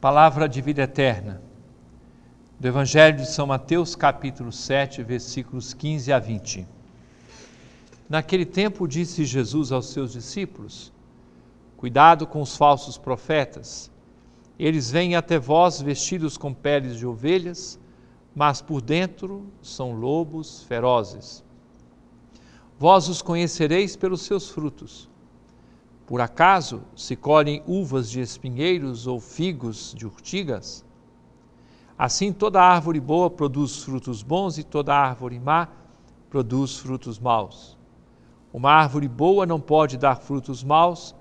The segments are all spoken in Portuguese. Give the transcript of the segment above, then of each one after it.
Palavra de vida eterna. Do Evangelho de São Mateus, capítulo 7, versículos 15 a 20. Naquele tempo disse Jesus aos seus discípulos: Cuidado com os falsos profetas. Eles vêm até vós vestidos com peles de ovelhas, mas por dentro são lobos ferozes. Vós os conhecereis pelos seus frutos. Por acaso se colhem uvas de espinheiros ou figos de urtigas? Assim, toda árvore boa produz frutos bons e toda árvore má produz frutos maus. Uma árvore boa não pode dar frutos maus,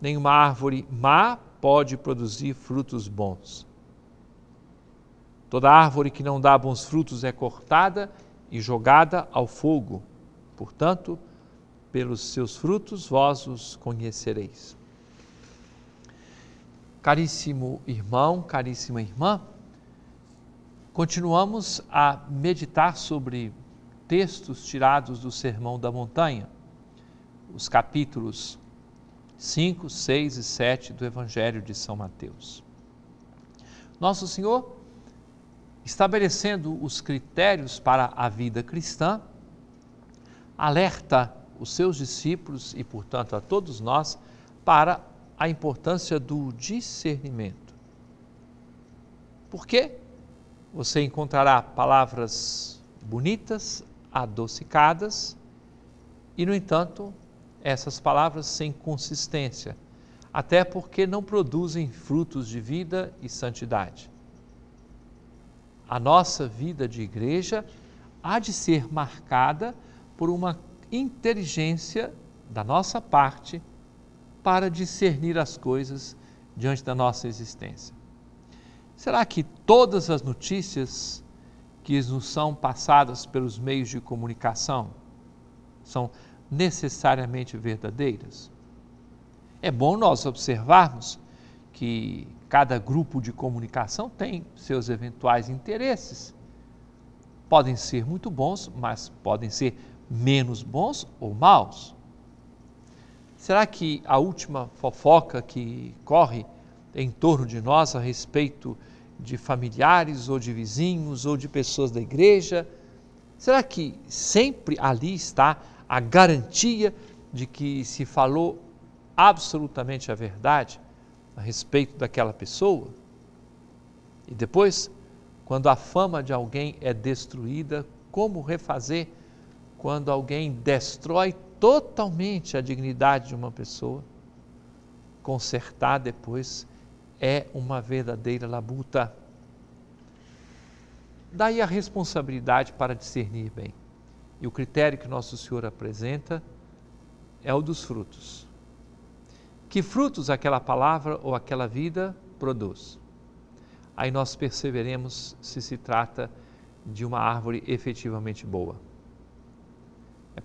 nem uma árvore má pode produzir frutos bons. Toda árvore que não dá bons frutos é cortada e jogada ao fogo. Portanto, pelos seus frutos vós os conhecereis. Caríssimo irmão, caríssima irmã, continuamos a meditar sobre textos tirados do Sermão da Montanha, os capítulos 5, 6 e 7 do Evangelho de São Mateus. Nosso Senhor, estabelecendo os critérios para a vida cristã, alerta os seus discípulos e, portanto, a todos nós para a importância do discernimento. Por quê? Você encontrará palavras bonitas, adocicadas, e, no entanto, essas palavras sem consistência, até porque não produzem frutos de vida e santidade. A nossa vida de igreja há de ser marcada por uma inteligência da nossa parte para discernir as coisas diante da nossa existência. Será que todas as notícias que nos são passadas pelos meios de comunicação são necessariamente verdadeiras? É bom nós observarmos que cada grupo de comunicação tem seus eventuais interesses. Podem ser muito bons, mas podem ser menos bons ou maus? Será que a última fofoca que corre em torno de nós a respeito de familiares ou de vizinhos ou de pessoas da igreja, será que sempre ali está a garantia de que se falou absolutamente a verdade a respeito daquela pessoa? E depois, quando a fama de alguém é destruída, como refazer quando alguém destrói totalmente a dignidade de uma pessoa, consertar depois é uma verdadeira labuta. Daí a responsabilidade para discernir bem. E o critério que Nosso Senhor apresenta é o dos frutos. Que frutos aquela palavra ou aquela vida produz? Aí nós perceberemos se se trata de uma árvore efetivamente boa